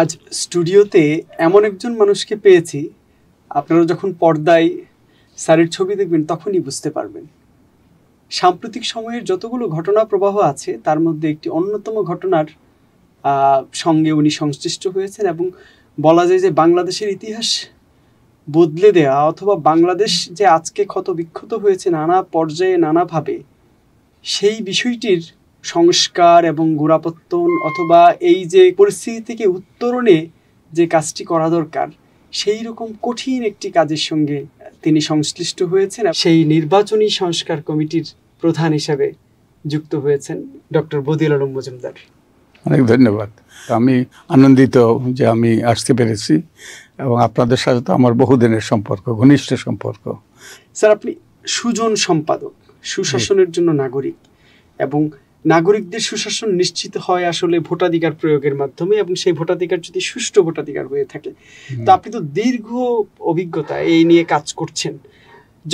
আজ স্টুডিওতে এমন একজন মানুষকে পেয়েছি আপনারা যখন পর্দায় স্যারের ছবি দেখবেন তখনই বুঝতে পারবেন সাম্প্রতিক সময়ের যতগুলো ঘটনা প্রবাহ আছে তার মধ্যে একটি অন্যতম ঘটনার সঙ্গে উনি সংশ্লিষ্ট হয়েছেন এবং বলা যায় যে বাংলাদেশের ইতিহাস বদলে দেওয়া অথবা বাংলাদেশ যে আজকে ক্ষত বিক্ষত হয়েছে নানা পর্যায়ে নানাভাবে সেই বিষয়টির সংস্কার এবং গোড়াপত্তন অথবা এই যে পরিস্থিতি থেকে উত্তরণে যে কাজটি করা দরকার সেই রকম কঠিন একটি কাজের সঙ্গে তিনি সংশ্লিষ্ট হয়েছেন সেই নির্বাচনী সংস্কার কমিটির প্রধান হিসাবে যুক্ত হয়েছেন ডক্টর বদিল আলম মজুমদার অনেক ধন্যবাদ আমি আনন্দিত যে আমি আসতে পেরেছি এবং আপনাদের সাথে তো আমার বহুদিনের সম্পর্ক ঘনিষ্ঠ সম্পর্ক স্যার আপনি সুজন সম্পাদক সুশাসনের জন্য নাগরিক এবং নাগরিকদের সুশাসন নিশ্চিত হয় আসলে ভোটাধিকার প্রয়োগের মাধ্যমে এবং সেই ভোটাধিকার যদি সুষ্ঠু ভোটাধিকার হয়ে থাকে তো আপনি তো দীর্ঘ অভিজ্ঞতা এই নিয়ে কাজ করছেন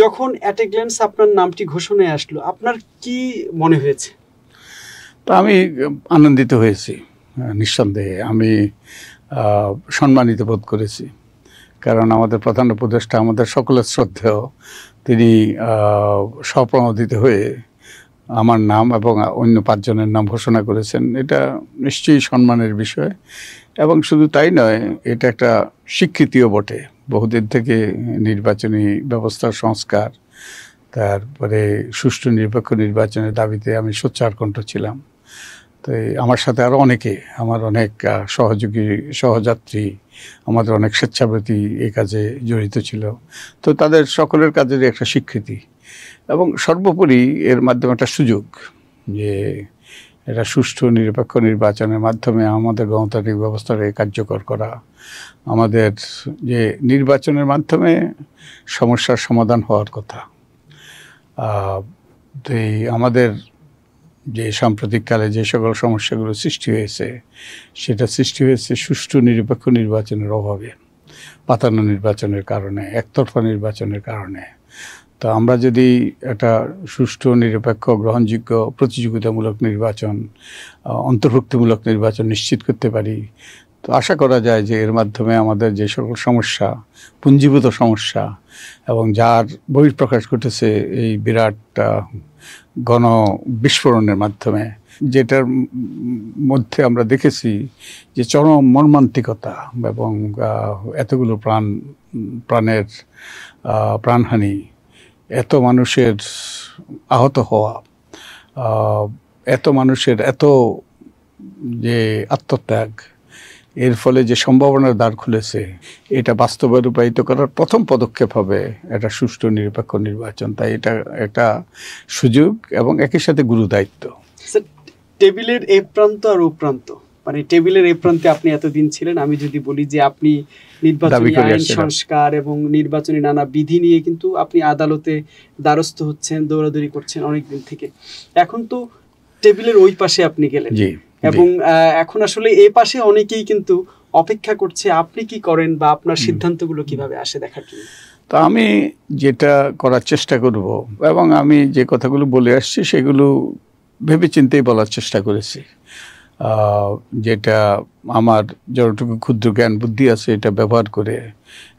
যখন অ্যাট এ গ্ল্যান্স আপনার নামটি ঘোষণায় আসলো আপনার কি মনে হয়েছে তা আমি আনন্দিত হয়েছি নিঃসন্দেহে আমি সম্মানিত বোধ করেছি কারণ আমাদের প্রধান উপদেষ্টা আমাদের সকলের শ্রদ্ধেয় তিনি স্বপ্রণোদিত হয়ে আমার নাম এবং অন্য পাঁচজনের নাম ঘোষণা করেছেন এটা নিশ্চয়ই সম্মানের বিষয় এবং শুধু তাই নয় এটা একটা স্বীকৃতিও বটে বহুদিন থেকে নির্বাচনী ব্যবস্থার সংস্কার তারপরে সুষ্ঠু নিরপেক্ষ নির্বাচনের দাবিতে আমি সোচ্চার কণ্ঠ ছিলাম তো আমার সাথে আরও অনেকে আমার অনেক সহযোগী সহযাত্রী আমাদের অনেক স্বেচ্ছাবৃত্তি এ কাজে জড়িত ছিল তো তাদের সকলের কাজের একটা স্বীকৃতি এবং সর্বোপরি এর মাধ্যমে একটা সুযোগ যে এটা সুষ্ঠু নিরপেক্ষ নির্বাচনের মাধ্যমে আমাদের গণতান্ত্রিক ব্যবস্থাকে কার্যকর করা আমাদের যে নির্বাচনের মাধ্যমে সমস্যার সমাধান হওয়ার কথা তো আমাদের যে সাম্প্রতিককালে যে সকল সমস্যাগুলো সৃষ্টি হয়েছে সেটা সৃষ্টি হয়েছে সুষ্ঠু নিরপেক্ষ নির্বাচনের অভাবে পাতানো নির্বাচনের কারণে একতরফা নির্বাচনের কারণে তো আমরা যদি একটা সুষ্ঠু নিরপেক্ষ গ্রহণযোগ্য প্রতিযোগিতামূলক নির্বাচন অন্তর্ভুক্তিমূলক নির্বাচন নিশ্চিত করতে পারি তো আশা করা যায় যে এর মাধ্যমে আমাদের যে সকল সমস্যা পুঞ্জীভূত সমস্যা এবং যার বহিঃপ্রকাশ ঘটেছে এই বিরাট গণ বিস্ফোরণের মাধ্যমে যেটার মধ্যে আমরা দেখেছি যে চরম মর্মান্তিকতা এবং এতগুলো প্রাণ প্রাণের প্রাণহানি এত মানুষের আহত হওয়া এত মানুষের এত যে আত্মত্যাগ এর ফলে যে সম্ভাবনার দ্বার খুলেছে এটা বাস্তবে রূপায়িত করার প্রথম পদক্ষেপ হবে এটা সুষ্ঠু নিরপেক্ষ নির্বাচন তাই এটা একটা সুযোগ এবং একই সাথে গুরুদায়িত্ব টেবিলের এ প্রান্ত আর ও প্রান্ত মানে টেবিলের এই প্রান্তে আপনি এতদিন ছিলেন আমি যদি বলি যে আপনি নির্বাচনী আইন সংস্কার এবং নির্বাচনী নানা বিধি নিয়ে কিন্তু আপনি আদালতে দ্বারস্থ হচ্ছেন দৌড়াদৌড়ি করছেন অনেক দিন থেকে এখন তো টেবিলের ওই পাশে আপনি গেলেন এবং এখন আসলে এ পাশে অনেকেই কিন্তু অপেক্ষা করছে আপনি কি করেন বা আপনার সিদ্ধান্তগুলো কিভাবে আসে দেখার জন্য তো আমি যেটা করার চেষ্টা করব এবং আমি যে কথাগুলো বলে আসছি সেগুলো ভেবে চিন্তেই বলার চেষ্টা করেছি যেটা আমার যতটুকু ক্ষুদ্র জ্ঞান বুদ্ধি আছে এটা ব্যবহার করে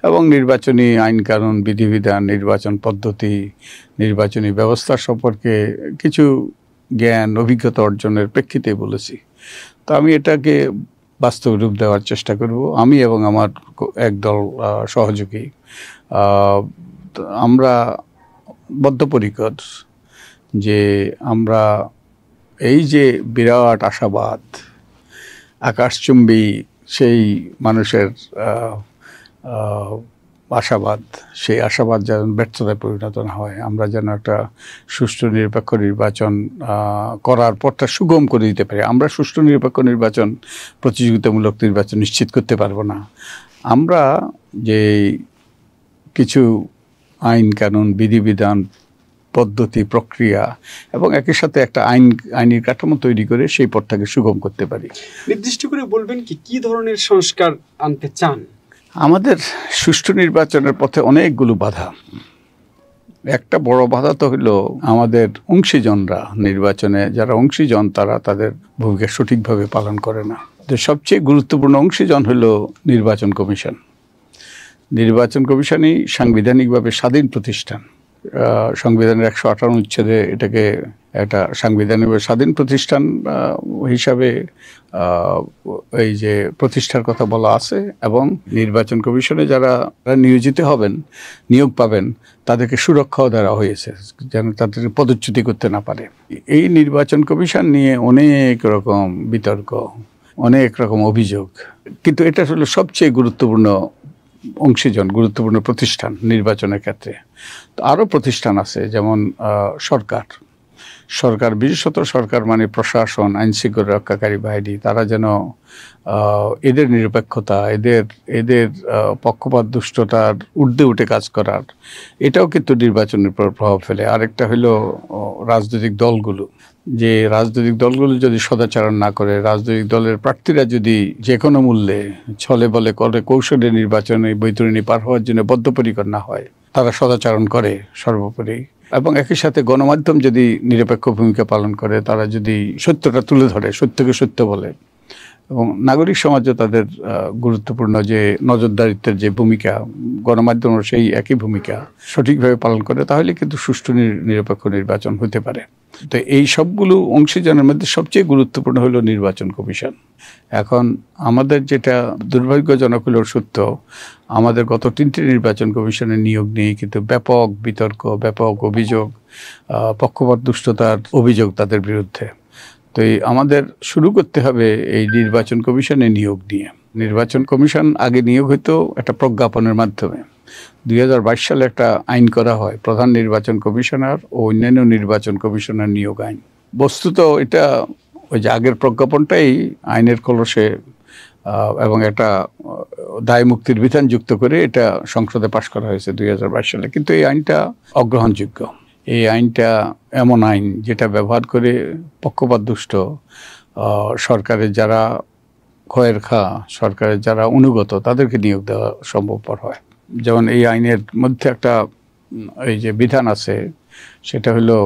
এবং নির্বাচনী আইন বিধিবিধান নির্বাচন পদ্ধতি নির্বাচনী ব্যবস্থা সম্পর্কে কিছু জ্ঞান অভিজ্ঞতা অর্জনের প্রেক্ষিতে বলেছি তো আমি এটাকে বাস্তব রূপ দেওয়ার চেষ্টা করব আমি এবং আমার একদল সহযোগী আমরা বদ্ধপরিকর যে আমরা এই যে বিরাট আশাবাদ আকাশচুম্বী সেই মানুষের আশাবাদ সেই আশাবাদ যেন ব্যর্থতায় পরিণত না হয় আমরা যেন একটা সুষ্ঠু নিরপেক্ষ নির্বাচন করার পরটা সুগম করে দিতে পারি আমরা সুষ্ঠু নিরপেক্ষ নির্বাচন প্রতিযোগিতামূলক নির্বাচন নিশ্চিত করতে পারবো না আমরা যে কিছু আইন কানুন বিধিবিধান পদ্ধতি প্রক্রিয়া এবং একই সাথে একটা আইন আইনের কাঠামো তৈরি করে সেই পথটাকে সুগম করতে পারি নির্দিষ্ট করে বলবেন কি কি ধরনের সংস্কার আনতে চান আমাদের সুষ্ঠু নির্বাচনের পথে অনেকগুলো বাধা একটা বড় বাধা তো হলো আমাদের অংশীজনরা নির্বাচনে যারা অংশীজন তারা তাদের ভূমিকা সঠিকভাবে পালন করে না তো সবচেয়ে গুরুত্বপূর্ণ অংশীজন হলো নির্বাচন কমিশন নির্বাচন কমিশনই সাংবিধানিকভাবে স্বাধীন প্রতিষ্ঠান সংবিধানের একশো আঠারো উচ্ছেদে এটাকে একটা সাংবিধানিক স্বাধীন প্রতিষ্ঠান হিসাবে এই যে প্রতিষ্ঠার কথা বলা আছে এবং নির্বাচন কমিশনে যারা নিয়োজিত হবেন নিয়োগ পাবেন তাদেরকে সুরক্ষাও দেওয়া হয়েছে যেন তাদের পদচ্যুতি করতে না পারে এই নির্বাচন কমিশন নিয়ে অনেক রকম বিতর্ক অনেক রকম অভিযোগ কিন্তু এটা হলো সবচেয়ে গুরুত্বপূর্ণ অংশীজন গুরুত্বপূর্ণ প্রতিষ্ঠান নির্বাচনের ক্ষেত্রে তো আরও প্রতিষ্ঠান আছে যেমন সরকার সরকার বিশেষত সরকার মানে প্রশাসন আইন শৃঙ্খলা রক্ষাকারী বাহিনী তারা যেন এদের নিরপেক্ষতা এদের এদের পক্ষপাত দুষ্টতার উর্ধে উঠে কাজ করার এটাও কিন্তু নির্বাচনের প্রভাব ফেলে আরেকটা হলো রাজনৈতিক দলগুলো যে রাজনৈতিক দলগুলো যদি সদাচারণ না করে রাজনৈতিক দলের প্রার্থীরা যদি যে কোনো মূল্যে ছলে বলে করে কৌশলে নির্বাচনে বৈতরণী পার হওয়ার জন্য বদ্ধপরিকর না হয় তারা সদাচারণ করে সর্বোপরি এবং একই সাথে গণমাধ্যম যদি নিরপেক্ষ ভূমিকা পালন করে তারা যদি সত্যটা তুলে ধরে সত্যকে সত্য বলে এবং নাগরিক সমাজে তাদের গুরুত্বপূর্ণ যে নজরদারিত্বের যে ভূমিকা গণমাধ্যমও সেই একই ভূমিকা সঠিকভাবে পালন করে তাহলে কিন্তু সুষ্ঠু নিরপেক্ষ নির্বাচন হতে পারে তো এই সবগুলো অংশীজনের মধ্যে সবচেয়ে গুরুত্বপূর্ণ হলো নির্বাচন কমিশন এখন আমাদের যেটা দুর্ভাগ্যজনক হলো সত্য আমাদের গত তিনটি নির্বাচন কমিশনের নিয়োগ নিয়ে কিন্তু ব্যাপক বিতর্ক ব্যাপক অভিযোগ পক্ষপাত দুষ্টতার অভিযোগ তাদের বিরুদ্ধে তো এই আমাদের শুরু করতে হবে এই নির্বাচন কমিশনে নিয়োগ নিয়ে নির্বাচন কমিশন আগে নিয়োগ হতো একটা প্রজ্ঞাপনের মাধ্যমে দুই সালে একটা আইন করা হয় প্রধান নির্বাচন কমিশনার ও অন্যান্য নির্বাচন কমিশনার নিয়োগ আইন বস্তুত এটা ওই যে আগের প্রজ্ঞাপনটাই আইনের কলসে এবং একটা দায় মুক্তির বিধান যুক্ত করে এটা সংসদে পাশ করা হয়েছে দুই সালে কিন্তু এই আইনটা অগ্রহণযোগ্য এই আইনটা এমন আইন যেটা ব্যবহার করে পক্ষপাতদুষ্ট সরকারের যারা ক্ষয়ের খা সরকারের যারা অনুগত তাদেরকে নিয়োগ দেওয়া সম্ভবপর হয় যেমন এই আইনের মধ্যে একটা এই যে বিধান আছে সেটা হলো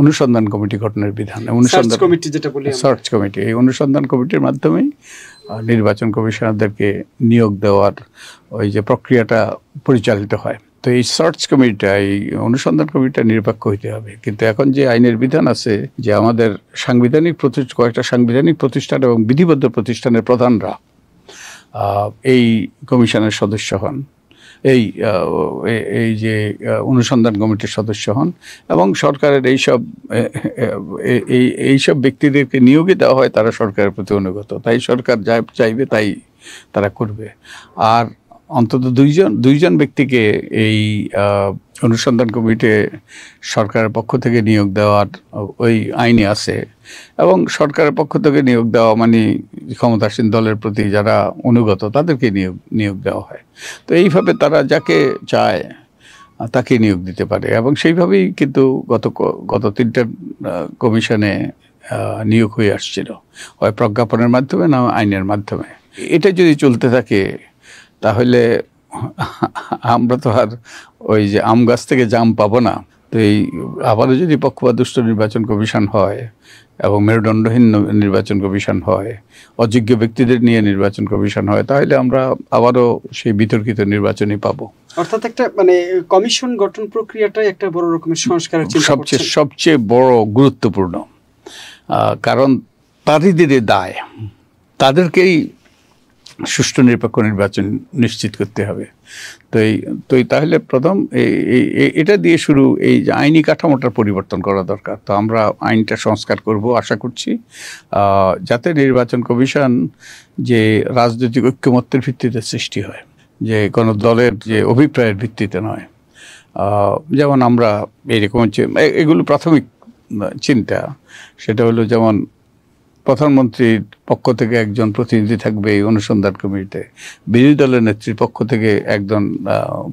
অনুসন্ধান কমিটি গঠনের বিধান অনুসন্ধান কমিটি যেটা বলি সার্চ কমিটি এই অনুসন্ধান কমিটির মাধ্যমেই নির্বাচন কমিশনারদেরকে নিয়োগ দেওয়ার ওই যে প্রক্রিয়াটা পরিচালিত হয় তো এই সার্চ কমিটিটা এই অনুসন্ধান কমিটিটা নিরপেক্ষ হইতে হবে কিন্তু এখন যে আইনের বিধান আছে যে আমাদের সাংবিধানিক প্রতিষ্ঠা কয়েকটা সাংবিধানিক প্রতিষ্ঠান এবং বিধিবদ্ধ প্রতিষ্ঠানের প্রধানরা এই কমিশনের সদস্য হন এই এই যে অনুসন্ধান কমিটির সদস্য হন এবং সরকারের এইসব এই এইসব ব্যক্তিদেরকে নিয়োগে দেওয়া হয় তারা সরকারের প্রতি অনুগত তাই সরকার যা চাইবে তাই তারা করবে আর অন্তত দুইজন দুইজন ব্যক্তিকে এই অনুসন্ধান কমিটি সরকারের পক্ষ থেকে নিয়োগ দেওয়ার ওই আইনে আছে এবং সরকারের পক্ষ থেকে নিয়োগ দেওয়া মানে ক্ষমতাসীন দলের প্রতি যারা অনুগত তাদেরকে নিয়োগ নিয়োগ দেওয়া হয় তো এইভাবে তারা যাকে চায় তাকে নিয়োগ দিতে পারে এবং সেইভাবেই কিন্তু গত গত তিনটা কমিশনে নিয়োগ হয়ে আসছিল হয় প্রজ্ঞাপনের মাধ্যমে না আইনের মাধ্যমে এটা যদি চলতে থাকে তাহলে আমরা তো আর ওই যে আম গাছ থেকে জাম পাবো না তো এই আবারও যদি দুষ্ট নির্বাচন কমিশন হয় এবং মেরুদণ্ডহীন নির্বাচন কমিশন হয় অযোগ্য ব্যক্তিদের নিয়ে নির্বাচন কমিশন হয় তাহলে আমরা আবারও সেই বিতর্কিত নির্বাচনই পাবো অর্থাৎ একটা মানে কমিশন গঠন প্রক্রিয়াটাই একটা বড় রকমের সংস্কার সবচেয়ে সবচেয়ে বড় গুরুত্বপূর্ণ কারণ তারিদের দায় তাদেরকেই সুষ্ঠু নিরপেক্ষ নির্বাচন নিশ্চিত করতে হবে তো এই তো তাহলে প্রথম এটা দিয়ে শুরু এই যে আইনি কাঠামোটার পরিবর্তন করা দরকার তো আমরা আইনটা সংস্কার করব আশা করছি যাতে নির্বাচন কমিশন যে রাজনৈতিক ঐক্যমত্যের ভিত্তিতে সৃষ্টি হয় যে কোনো দলের যে অভিপ্রায়ের ভিত্তিতে নয় যেমন আমরা এরকম এগুলো প্রাথমিক চিন্তা সেটা হলো যেমন প্রধানমন্ত্রীর পক্ষ থেকে একজন প্রতিনিধি থাকবে এই অনুসন্ধান কমিটিতে বিরোধী দলের নেত্রীর পক্ষ থেকে একজন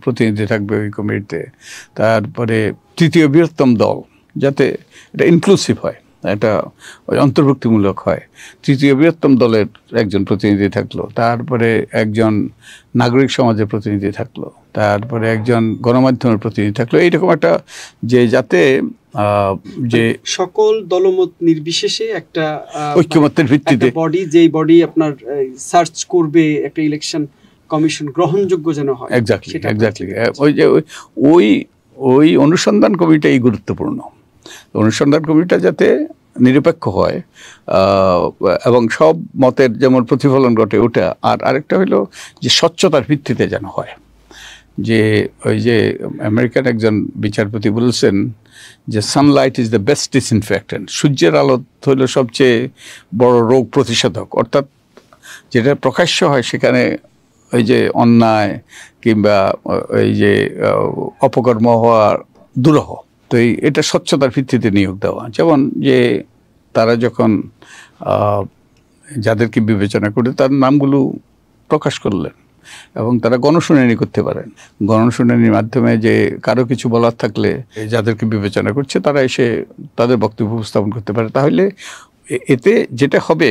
প্রতিনিধি থাকবে ওই কমিটিতে তারপরে তৃতীয় বৃহত্তম দল যাতে এটা ইনক্লুসিভ হয় এটা ওই অন্তর্ভুক্তিমূলক হয় তৃতীয় বৃহত্তম দলের একজন প্রতিনিধি থাকলো তারপরে একজন নাগরিক সমাজের প্রতিনিধি থাকলো তারপরে একজন গণমাধ্যমের প্রতিনিধি থাকলো এইরকম একটা যে যাতে যে মানে সকল দলমত নির্বিশেষে একটা মানে ঐক্যমতের ভিত্তিতে বডি যেই বডি আপনার সার্চ করবে একটা ইলেকশন কমিশন গ্রহণযোগ্য যেন হয় এক্স্যাক্টলি এক্স্যাক্টলি ওই যে ওই ওই অনুসন্ধান কমিটি গুরুত্বপূর্ণ অনুসন্ধান কমিটিটা যাতে নিরপেক্ষ হয় এবং সব মতের যেমন প্রতিফলন ঘটে ওটা আর আরেকটা হলো যে স্বচ্ছতার ভিত্তিতে যেন হয় যে ওই যে আমেরিকান একজন বিচারপতি বলছেন যে sunlight is the best disinfectant সূর্যের আলো হইল সবচেয়ে বড় রোগ প্রতিষেধক অর্থাৎ যেটা প্রকাশ্য হয় সেখানে ওই যে অন্যায় কিংবা ওই যে অপকর্ম হওয়ার দুরহ তো এই এটা স্বচ্ছতার ভিত্তিতে নিয়োগ দেওয়া যেমন যে তারা যখন যাদেরকে বিবেচনা করে তার নামগুলো প্রকাশ করলেন এবং তারা গণশুনানি করতে পারেন গণশুনানির মাধ্যমে যে কারো কিছু বলার থাকলে যাদেরকে বিবেচনা করছে তারা এসে তাদের বক্তব্য উপস্থাপন করতে পারে তাহলে এতে যেটা হবে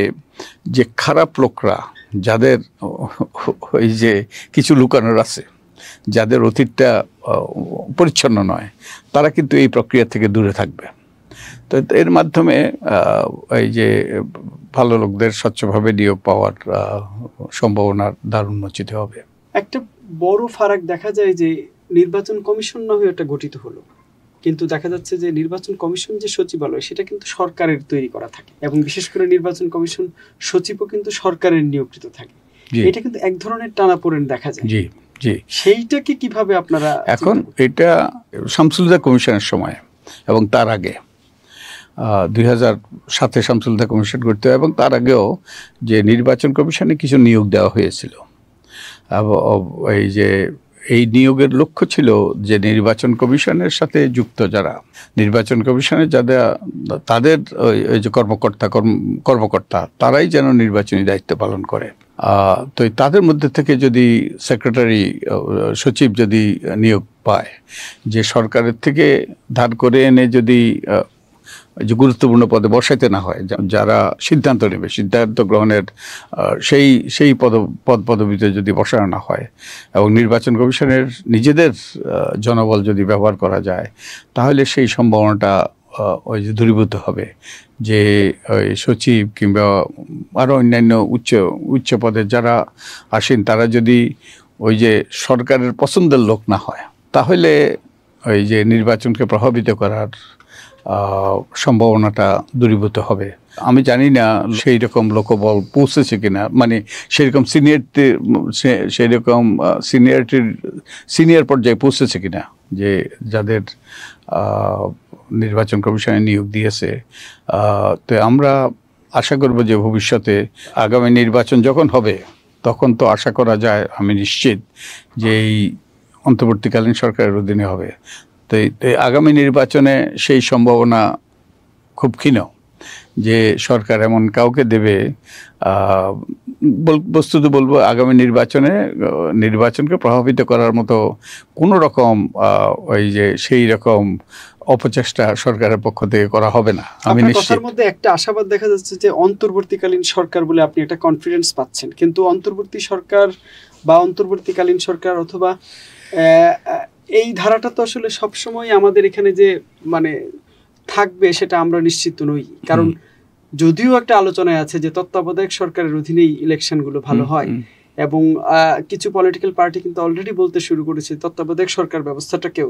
যে খারাপ লোকরা যাদের ওই যে কিছু লুকানোর আছে যাদের অতীতটা পরিচ্ছন্ন নয় তারা কিন্তু এই প্রক্রিয়া থেকে দূরে থাকবে তো এর মাধ্যমে এই যে ভালো লোকদের স্বচ্ছভাবে নিয়োগ পাওয়ার সম্ভাবনা দারুণ উন্মোচিত হবে একটা বড় ফারাক দেখা যায় যে নির্বাচন কমিশন না হয়ে একটা গঠিত হলো কিন্তু দেখা যাচ্ছে যে নির্বাচন কমিশন যে সচিবালয় সেটা কিন্তু সরকারের তৈরি করা থাকে এবং বিশেষ করে নির্বাচন কমিশন সচিবও কিন্তু সরকারের নিয়োগকৃত থাকে এটা কিন্তু এক ধরনের টানাপোড়েন দেখা যায় জি সেইটাকে কিভাবে আপনারা এখন এটা শামসুলদা কমিশনের সময় এবং তার আগে দুই হাজার সাতে শামসুলদা কমিশন করতে এবং তার আগেও যে নির্বাচন কমিশনে কিছু নিয়োগ দেওয়া হয়েছিল এই যে এই নিয়োগের লক্ষ্য ছিল যে নির্বাচন কমিশনের সাথে যুক্ত যারা নির্বাচন কমিশনের যাদের তাদের ওই যে কর্মকর্তা কর্মকর্তা তারাই যেন নির্বাচনী দায়িত্ব পালন করে তো তাদের মধ্যে থেকে যদি সেক্রেটারি সচিব যদি নিয়োগ পায় যে সরকারের থেকে ধার করে এনে যদি যে গুরুত্বপূর্ণ পদে বসাইতে না হয় যারা সিদ্ধান্ত নেবে সিদ্ধান্ত গ্রহণের সেই সেই পদ পদ পদবীতে যদি বসানো না হয় এবং নির্বাচন কমিশনের নিজেদের জনবল যদি ব্যবহার করা যায় তাহলে সেই সম্ভাবনাটা ওই যে দূরীভূত হবে যে ওই সচিব কিংবা আরও অন্যান্য উচ্চ উচ্চ পদে যারা আসেন তারা যদি ওই যে সরকারের পছন্দের লোক না হয় তাহলে ওই যে নির্বাচনকে প্রভাবিত করার সম্ভাবনাটা দূরীভূত হবে আমি জানি না সেই রকম লোকবল পৌঁছেছে কিনা মানে সেরকম সিনিয়রটি সেই রকম সিনিয়রটির সিনিয়র পর্যায়ে পৌঁছেছে কিনা যে যাদের নির্বাচন কমিশনে নিয়োগ দিয়েছে তো আমরা আশা করব যে ভবিষ্যতে আগামী নির্বাচন যখন হবে তখন তো আশা করা যায় আমি নিশ্চিত যে এই অন্তর্বর্তীকালীন সরকারের অধীনে হবে তো আগামী নির্বাচনে সেই সম্ভাবনা খুব ক্ষীণ যে সরকার এমন কাউকে দেবে বস্তুত বলবো আগামী নির্বাচনে নির্বাচনকে প্রভাবিত করার মতো কোনো রকম ওই যে সেই রকম অপচেষ্টা সরকারের পক্ষ থেকে করা হবে না আমি নিশ্চয়ের মধ্যে একটা আশাবাদ দেখা যাচ্ছে যে অন্তর্বর্তীকালীন সরকার বলে আপনি একটা কনফিডেন্স পাচ্ছেন কিন্তু অন্তর্বর্তী সরকার বা অন্তর্বর্তীকালীন সরকার অথবা এই ধারাটা তো আসলে সবসময় আমাদের এখানে যে মানে থাকবে সেটা আমরা নিশ্চিত নই কারণ যদিও একটা আলোচনায় আছে যে তত্ত্বাবধায়ক সরকারের অধীনেই ইলেকশনগুলো ভালো হয় এবং কিছু পলিটিক্যাল পার্টি কিন্তু অলরেডি বলতে শুরু করেছে তত্ত্বাবধায়ক সরকার ব্যবস্থাটাকেও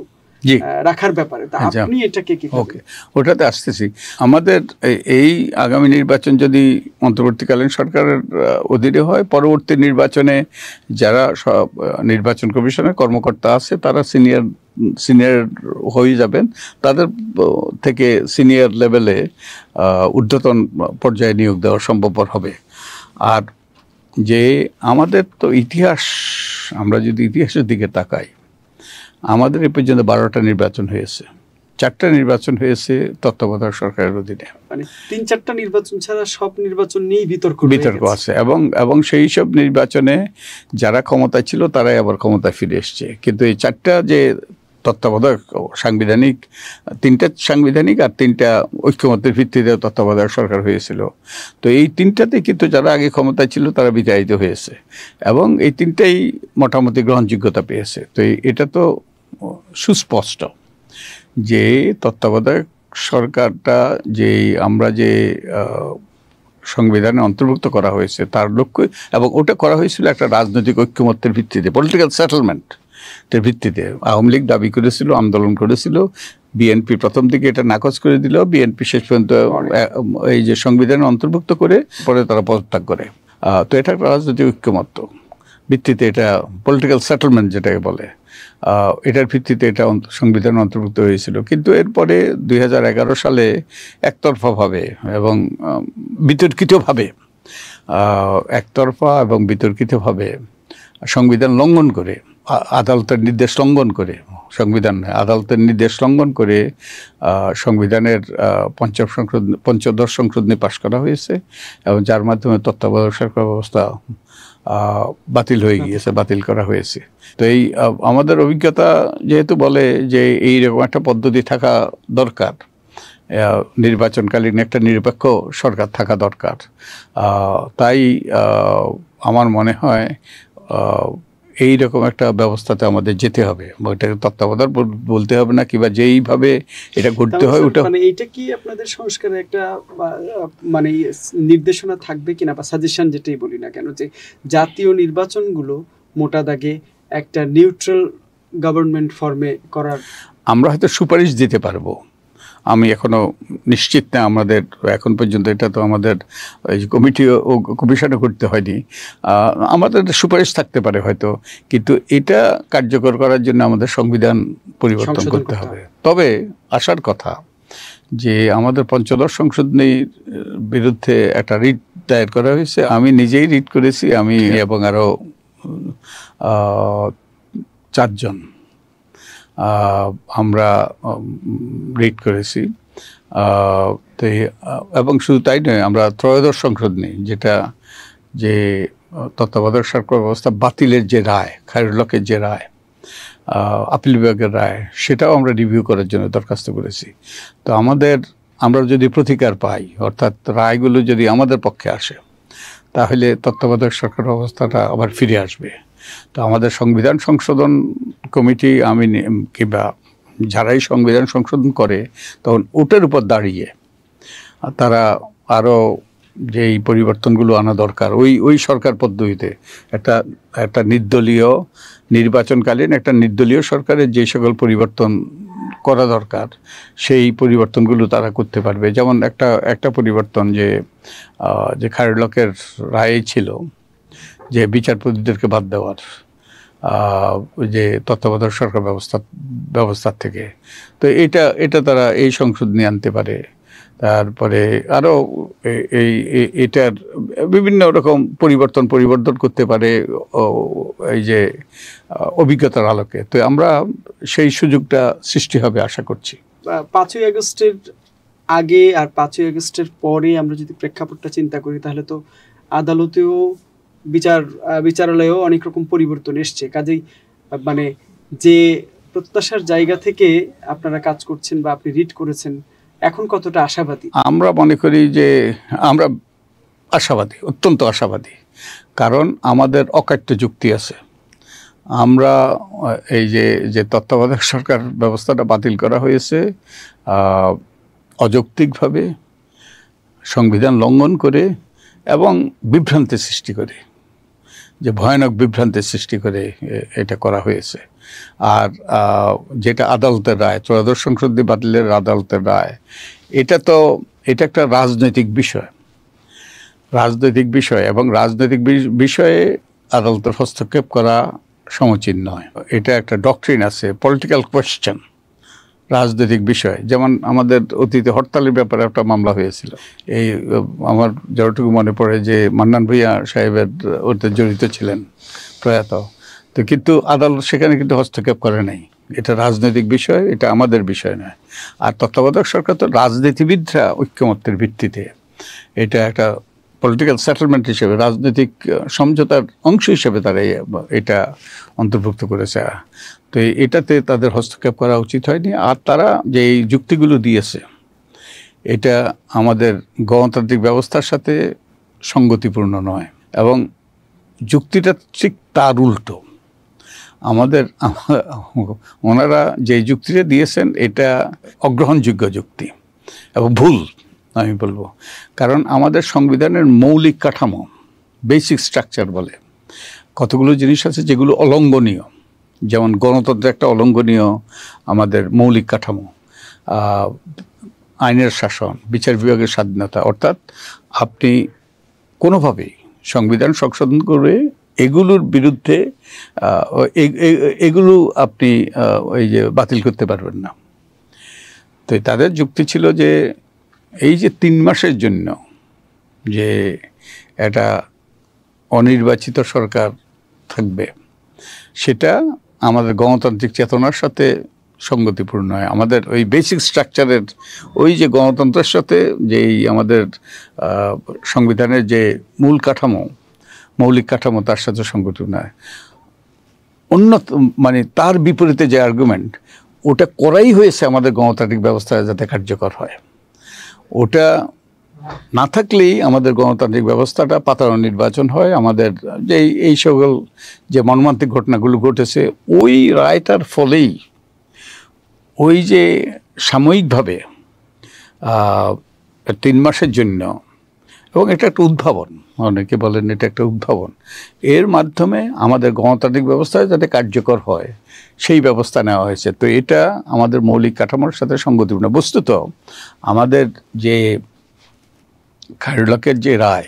রাখার ব্যাপারে আচ্ছা। আপনি এটাকে কি ওকে ওটাতে আসতেছি আমাদের এই আগামী নির্বাচন যদি অন্তর্বর্তীকালীন সরকারের অধীনে হয় পরবর্তী নির্বাচনে যারা সব নির্বাচন কমিশনের কর্মকর্তা আছে তারা সিনিয়র সিনিয়র হয়ে যাবেন তাদের থেকে সিনিয়র লেভেলে ঊর্ধ্বতন পর্যায়ে নিয়োগ দেওয়া সম্ভবপর হবে আর যে আমাদের তো ইতিহাস আমরা যদি ইতিহাসের দিকে তাকাই আমাদের এ পর্যন্ত বারোটা নির্বাচন হয়েছে চারটা নির্বাচন হয়েছে তত্ত্বাবধায়ক সরকারের অধীনে মানে তিন চারটা নির্বাচন ছাড়া সব নির্বাচন নিয়েই বিতর্ক বিতর্ক আছে এবং এবং সেই সব নির্বাচনে যারা ক্ষমতা ছিল তারাই আবার ক্ষমতা ফিরে এসছে কিন্তু এই চারটা যে তত্ত্বাবধায়ক সাংবিধানিক তিনটা সাংবিধানিক আর তিনটা ঐক্যমতের ভিত্তিতে তত্ত্বাবধায়ক সরকার হয়েছিল তো এই তিনটাতে কিন্তু যারা আগে ক্ষমতায় ছিল তারা বিচারিত হয়েছে এবং এই তিনটাই মোটামুটি গ্রহণযোগ্যতা পেয়েছে তো এটা তো সুস্পষ্ট যে তত্ত্বাবধায়ক সরকারটা যে আমরা যে সংবিধানে অন্তর্ভুক্ত করা হয়েছে তার লক্ষ্য এবং ওটা করা হয়েছিল একটা রাজনৈতিক ঐক্যমত্যের ভিত্তিতে পলিটিক্যাল সেটেলমেন্ট ভিত্তিতে আওয়ামী লীগ দাবি করেছিল আন্দোলন করেছিল বিএনপি প্রথম দিকে এটা নাকচ করে দিল বিএনপি শেষ পর্যন্ত এই যে সংবিধান অন্তর্ভুক্ত করে পরে তারা পদত্যাগ করে তো এটা একটা রাজনৈতিক ঐক্যমত্য ভিত্তিতে এটা পলিটিক্যাল সেটেলমেন্ট যেটাকে বলে এটার ভিত্তিতে এটা সংবিধান অন্তর্ভুক্ত হয়েছিল কিন্তু এরপরে দুই সালে একতরফাভাবে এবং বিতর্কিতভাবে একতরফা এবং বিতর্কিতভাবে সংবিধান লঙ্ঘন করে আদালতের নির্দেশ লঙ্ঘন করে সংবিধান আদালতের নির্দেশ লঙ্ঘন করে সংবিধানের পঞ্চম সংসদ পঞ্চদশ সংসদ নিয়ে পাশ করা হয়েছে এবং যার মাধ্যমে তত্ত্বাবধায়ক সরকার ব্যবস্থা বাতিল হয়ে গিয়েছে বাতিল করা হয়েছে তো এই আমাদের অভিজ্ঞতা যেহেতু বলে যে এইরকম একটা পদ্ধতি থাকা দরকার নির্বাচনকালীন একটা নিরপেক্ষ সরকার থাকা দরকার তাই আমার মনে হয় এই রকম একটা ব্যবস্থাতে আমাদের যেতে হবে এটাকে তত্ত্বাবধান বলতে হবে না কিংবা যেইভাবে এটা ঘটতে হয় ওটা মানে এটা কি আপনাদের সংস্কারে একটা মানে নির্দেশনা থাকবে কিনা বা সাজেশন যেটাই বলি না কেন যে জাতীয় নির্বাচনগুলো মোটা দাগে একটা নিউট্রাল গভর্নমেন্ট ফর্মে করার আমরা হয়তো সুপারিশ দিতে পারবো আমি এখনও নিশ্চিত না আমাদের এখন পর্যন্ত এটা তো আমাদের কমিটিও ও কমিশনও করতে হয়নি আমাদের সুপারিশ থাকতে পারে হয়তো কিন্তু এটা কার্যকর করার জন্য আমাদের সংবিধান পরিবর্তন করতে হবে তবে আসার কথা যে আমাদের পঞ্চদশ সংশোধনীর বিরুদ্ধে একটা রিট দায়ের করা হয়েছে আমি নিজেই রিট করেছি আমি হ্যাঁ। এবং আরও চারজন আমরা রিড করেছি তো এবং শুধু তাই নয় আমরা ত্রয়োদশ সংসদ নেই যেটা যে তত্ত্বাবধায়ক সরকার ব্যবস্থা বাতিলের যে রায় খায়রুল্লকের যে রায় আপিল বিভাগের রায় সেটাও আমরা রিভিউ করার জন্য দরখাস্ত করেছি তো আমাদের আমরা যদি প্রতিকার পাই অর্থাৎ রায়গুলো যদি আমাদের পক্ষে আসে তাহলে তত্ত্বাবধায়ক সরকার ব্যবস্থাটা আবার ফিরে আসবে তো আমাদের সংবিধান সংশোধন কমিটি আমি কিংবা যারাই সংবিধান সংশোধন করে তখন উটের উপর দাঁড়িয়ে তারা আরও যেই পরিবর্তনগুলো আনা দরকার ওই ওই সরকার পদ্ধতিতে একটা একটা নির্দলীয় নির্বাচনকালীন একটা নির্দলীয় সরকারের যে সকল পরিবর্তন করা দরকার সেই পরিবর্তনগুলো তারা করতে পারবে যেমন একটা একটা পরিবর্তন যে যে খায়রুলকের রায় ছিল যে বিচারপতিদেরকে বাদ দেওয়ার যে তত্ত্বাবধায়ক সরকার ব্যবস্থা ব্যবস্থার থেকে তো এটা এটা তারা এই সংসদ নিয়ে আনতে পারে তারপরে আরও এই এটার বিভিন্ন রকম পরিবর্তন পরিবর্তন করতে পারে এই যে অভিজ্ঞতার আলোকে তো আমরা সেই সুযোগটা সৃষ্টি হবে আশা করছি পাঁচই আগস্টের আগে আর পাঁচই আগস্টের পরে আমরা যদি প্রেক্ষাপটটা চিন্তা করি তাহলে তো আদালতেও বিচার বিচারালয়েও অনেক রকম পরিবর্তন এসছে কাজেই মানে যে প্রত্যাশার জায়গা থেকে আপনারা কাজ করছেন বা আপনি রিড করেছেন এখন কতটা আশাবাদী আমরা মনে করি যে আমরা আশাবাদী অত্যন্ত আশাবাদী কারণ আমাদের অকাট্য যুক্তি আছে আমরা এই যে যে তত্ত্বাবধায়ক সরকার ব্যবস্থাটা বাতিল করা হয়েছে অযৌক্তিকভাবে সংবিধান লঙ্ঘন করে এবং বিভ্রান্তি সৃষ্টি করে যে ভয়ানক বিভ্রান্তির সৃষ্টি করে এটা করা হয়েছে আর যেটা আদালতের রায় ত্রয়োদশ সংসদী বাতিলের আদালতের রায় এটা তো এটা একটা রাজনৈতিক বিষয় রাজনৈতিক বিষয় এবং রাজনৈতিক বিষয়ে আদালতের হস্তক্ষেপ করা সমচীন নয় এটা একটা ডক্ট্রিন আছে পলিটিক্যাল কোয়েশ্চেন রাজনৈতিক বিষয় যেমন আমাদের অতীতে হরতালের ব্যাপারে একটা মামলা হয়েছিল এই আমার যতটুকু মনে পড়ে যে মান্নান ভূঁইয়া সাহেবের ওতে জড়িত ছিলেন প্রয়াত তো কিন্তু আদালত সেখানে কিন্তু হস্তক্ষেপ করে নাই এটা রাজনৈতিক বিষয় এটা আমাদের বিষয় নয় আর তত্ত্বাবধায়ক সরকার তো রাজনীতিবিদরা ঐক্যমত্যের ভিত্তিতে এটা একটা পলিটিক্যাল সেটেলমেন্ট হিসেবে রাজনৈতিক সমঝোতার অংশ হিসেবে তারা এটা অন্তর্ভুক্ত করেছে তো এটাতে তাদের হস্তক্ষেপ করা উচিত হয়নি আর তারা যে এই যুক্তিগুলো দিয়েছে এটা আমাদের গণতান্ত্রিক ব্যবস্থার সাথে সঙ্গতিপূর্ণ নয় এবং যুক্তিটা ঠিক তার উল্টো আমাদের ওনারা যে যুক্তিটা দিয়েছেন এটা অগ্রহণযোগ্য যুক্তি এবং ভুল আমি বলবো কারণ আমাদের সংবিধানের মৌলিক কাঠামো বেসিক স্ট্রাকচার বলে কতগুলো জিনিস আছে যেগুলো অলঙ্গনীয় যেমন গণতন্ত্রের একটা অলঙ্ঘনীয় আমাদের মৌলিক কাঠামো আইনের শাসন বিচার বিভাগের স্বাধীনতা অর্থাৎ আপনি কোনোভাবেই সংবিধান সংশোধন করে এগুলোর বিরুদ্ধে এগুলো আপনি ওই যে বাতিল করতে পারবেন না তো তাদের যুক্তি ছিল যে এই যে তিন মাসের জন্য যে একটা অনির্বাচিত সরকার থাকবে সেটা আমাদের গণতান্ত্রিক চেতনার সাথে সঙ্গতিপূর্ণ হয় আমাদের ওই বেসিক স্ট্রাকচারের ওই যে গণতন্ত্রের সাথে যেই আমাদের সংবিধানের যে মূল কাঠামো মৌলিক কাঠামো তার সাথে সংগতিপূর্ণ হয় অন্য মানে তার বিপরীতে যে আর্গুমেন্ট ওটা করাই হয়েছে আমাদের গণতান্ত্রিক ব্যবস্থা যাতে কার্যকর হয় ওটা না থাকলেই আমাদের গণতান্ত্রিক ব্যবস্থাটা পাতানো নির্বাচন হয় আমাদের যে এই সকল যে মর্মান্তিক ঘটনাগুলো ঘটেছে ওই রায়টার ফলেই ওই যে সাময়িকভাবে তিন মাসের জন্য এবং এটা একটা উদ্ভাবন অনেকে বলেন এটা একটা উদ্ভাবন এর মাধ্যমে আমাদের গণতান্ত্রিক ব্যবস্থায় যাতে কার্যকর হয় সেই ব্যবস্থা নেওয়া হয়েছে তো এটা আমাদের মৌলিক কাঠামোর সাথে সংগতিপূর্ণ বস্তুত আমাদের যে খায়রুল্লাহকের যে রায়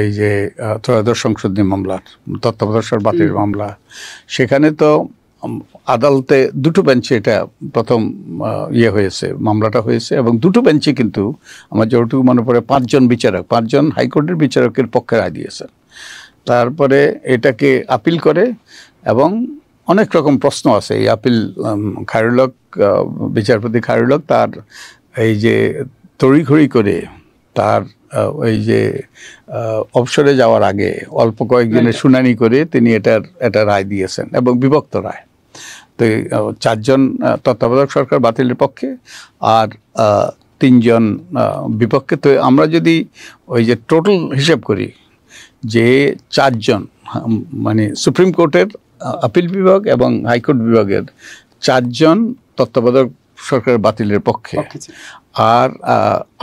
এই যে ত্রয়োদশ সংশোধনী মামলার তত্ত্বাবধান বাতিল মামলা সেখানে তো আদালতে দুটো বেঞ্চে এটা প্রথম ইয়ে হয়েছে মামলাটা হয়েছে এবং দুটো বেঞ্চে কিন্তু আমার যতটুকু মনে পড়ে পাঁচজন বিচারক পাঁচজন হাইকোর্টের বিচারকের পক্ষে রায় দিয়েছেন তারপরে এটাকে আপিল করে এবং অনেক রকম প্রশ্ন আছে এই আপিল খায়রুলক বিচারপতি খায়রুলক তার এই যে তড়িঘড়ি করে তার ওই যে অবসরে যাওয়ার আগে অল্প কয়েকজনের শুনানি করে তিনি এটার একটা রায় দিয়েছেন এবং বিভক্ত রায় তো চারজন তত্ত্বাবধায়ক সরকার বাতিলের পক্ষে আর তিনজন বিপক্ষে তো আমরা যদি ওই যে টোটাল হিসেব করি যে চারজন মানে সুপ্রিম কোর্টের আপিল বিভাগ এবং হাইকোর্ট বিভাগের চারজন তত্ত্বাবধায়ক সরকার বাতিলের পক্ষে আর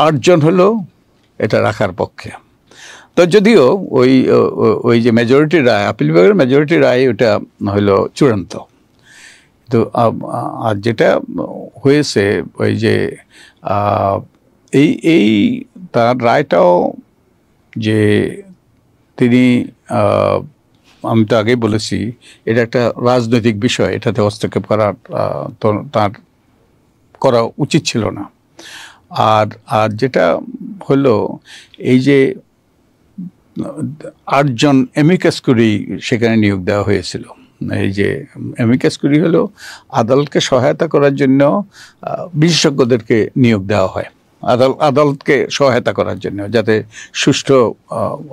আটজন হলো এটা রাখার পক্ষে তো যদিও ওই ওই যে মেজরিটি রায় আপিল বিভাগের মেজরিটি রায় ওটা হলো চূড়ান্ত তো আর যেটা হয়েছে ওই যে এই এই তার রায়টাও যে তিনি আমি তো আগেই বলেছি এটা একটা রাজনৈতিক বিষয় এটাতে হস্তক্ষেপ করার তার করা উচিত ছিল না আর আর যেটা হলো এই যে আটজন এমিকাস করি সেখানে নিয়োগ দেওয়া হয়েছিল এই যে এমিকাস করি হলো আদালতকে সহায়তা করার জন্য বিশেষজ্ঞদেরকে নিয়োগ দেওয়া হয় আদাল আদালতকে সহায়তা করার জন্য যাতে সুষ্ঠু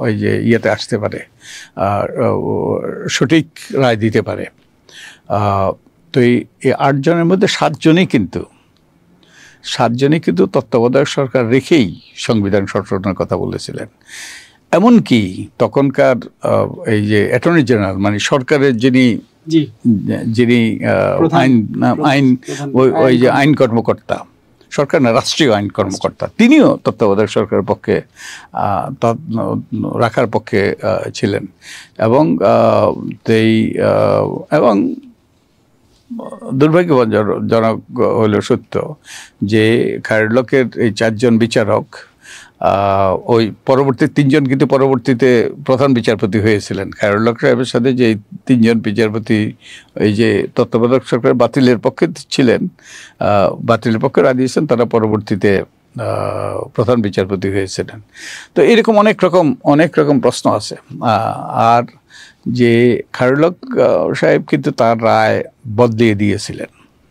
ওই যে ইয়েতে আসতে পারে সঠিক রায় দিতে পারে তো এই আটজনের মধ্যে সাতজনই কিন্তু সাতজনে কিন্তু তত্ত্বাবধায়ক সরকার রেখেই সংবিধান সংশোধনের কথা বলেছিলেন এমনকি তখনকার এই যে অ্যাটর্নি জেনারেল মানে সরকারের যিনি যিনি আইন আইন ওই যে আইন কর্মকর্তা সরকার না রাষ্ট্রীয় আইন কর্মকর্তা তিনিও তত্ত্বাবধায়ক সরকারের পক্ষে রাখার পক্ষে ছিলেন এবং এই এবং দুর্ভাগ্যজনক হলো সত্য যে খায়রলকের এই চারজন বিচারক ওই পরবর্তী তিনজন কিন্তু পরবর্তীতে প্রধান বিচারপতি হয়েছিলেন খায়রুল্লাহ সাহেবের সাথে যে তিনজন বিচারপতি এই যে তত্ত্বাবধায়ক সরকার বাতিলের পক্ষে ছিলেন বাতিলের পক্ষে রায় দিয়েছেন তারা পরবর্তীতে প্রধান বিচারপতি হয়েছিলেন তো এরকম অনেক রকম অনেক রকম প্রশ্ন আছে আর যে খারুলক সাহেব কিন্তু তার রায় বদলিয়ে দিয়েছিলেন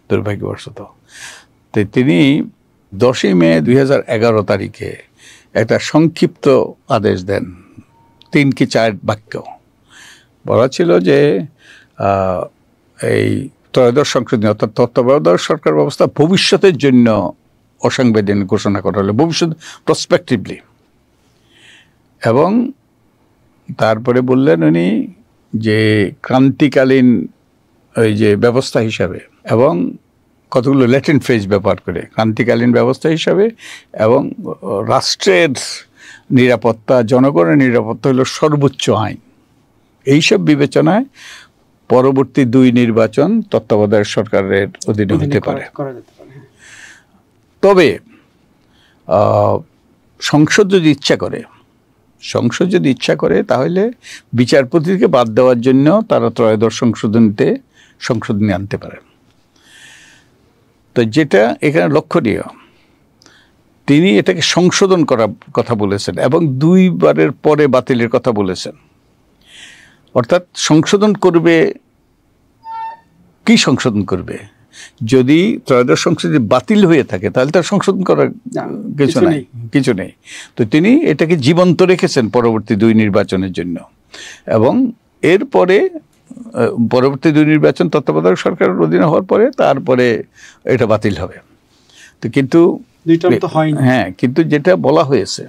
দুর্ভাগ্যবশত তিনি দশই মে দুই তারিখে একটা সংক্ষিপ্ত আদেশ দেন তিন কি চার বাক্য বলা ছিল যে এই ত্রয়োদশ সংশোধনী অর্থাৎ তত্ত্বাবধায়ক সরকার ব্যবস্থা ভবিষ্যতের জন্য অসাংবিধানিক ঘোষণা করা হলো ভবিষ্যৎ প্রসপেক্টিভলি এবং তারপরে বললেন উনি যে ক্রান্তিকালীন ওই যে ব্যবস্থা হিসাবে এবং কতগুলো ল্যাটিন ফেজ ব্যবহার করে ক্রান্তিকালীন ব্যবস্থা হিসাবে এবং রাষ্ট্রের নিরাপত্তা জনগণের নিরাপত্তা হলো সর্বোচ্চ আইন এইসব বিবেচনায় পরবর্তী দুই নির্বাচন তত্ত্বাবধায়ক সরকারের অধীনে হতে পারে হ্যাঁ। তবে সংসদ যদি ইচ্ছা করে সংসদ যদি ইচ্ছা করে তাহলে বিচারপতিকে বাদ দেওয়ার জন্য তারা ত্রয়োদশ সংশোধনীতে সংশোধনী আনতে পারেন তো যেটা এখানে লক্ষণীয় তিনি এটাকে সংশোধন করার কথা বলেছেন এবং দুইবারের পরে বাতিলের কথা বলেছেন অর্থাৎ সংশোধন করবে কি সংশোধন করবে যদি ত্রয়োদশ সংসদে বাতিল হয়ে থাকে তাহলে তার সংশোধন করার কিছু নাই কিছু নেই তো তিনি এটাকে জীবন্ত রেখেছেন পরবর্তী দুই নির্বাচনের জন্য এবং এরপরে পরবর্তী দুই নির্বাচন তত্ত্বাবধায়ক সরকারের অধীনে হওয়ার পরে তারপরে এটা বাতিল হবে তো কিন্তু হ্যাঁ কিন্তু যেটা বলা হয়েছে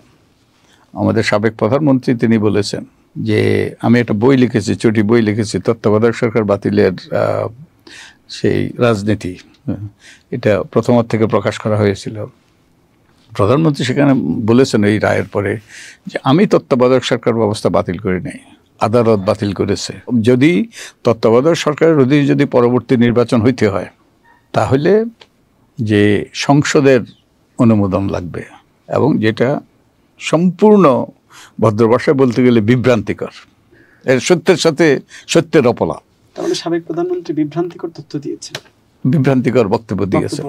আমাদের সাবেক প্রধানমন্ত্রী তিনি বলেছেন যে আমি একটা বই লিখেছি ছুটি বই লিখেছি তত্ত্বাবধায়ক সরকার বাতিলের সেই রাজনীতি এটা প্রথমত থেকে প্রকাশ করা হয়েছিল প্রধানমন্ত্রী সেখানে বলেছেন এই রায়ের পরে যে আমি তত্ত্বাবধায়ক সরকার ব্যবস্থা বাতিল করি নাই আদালত বাতিল করেছে যদি তত্ত্বাবধায়ক সরকারের অধীনে যদি পরবর্তী নির্বাচন হইতে হয় তাহলে যে সংসদের অনুমোদন লাগবে এবং যেটা সম্পূর্ণ ভদ্রভাষায় বলতে গেলে বিভ্রান্তিকর এর সত্যের সাথে সত্যের অপলাপ তাহলে সাবেক প্রধানমন্ত্রী বিভ্রান্তিকর তথ্য দিয়েছেন বিভ্রান্তিকর বক্তব্য দিয়েছে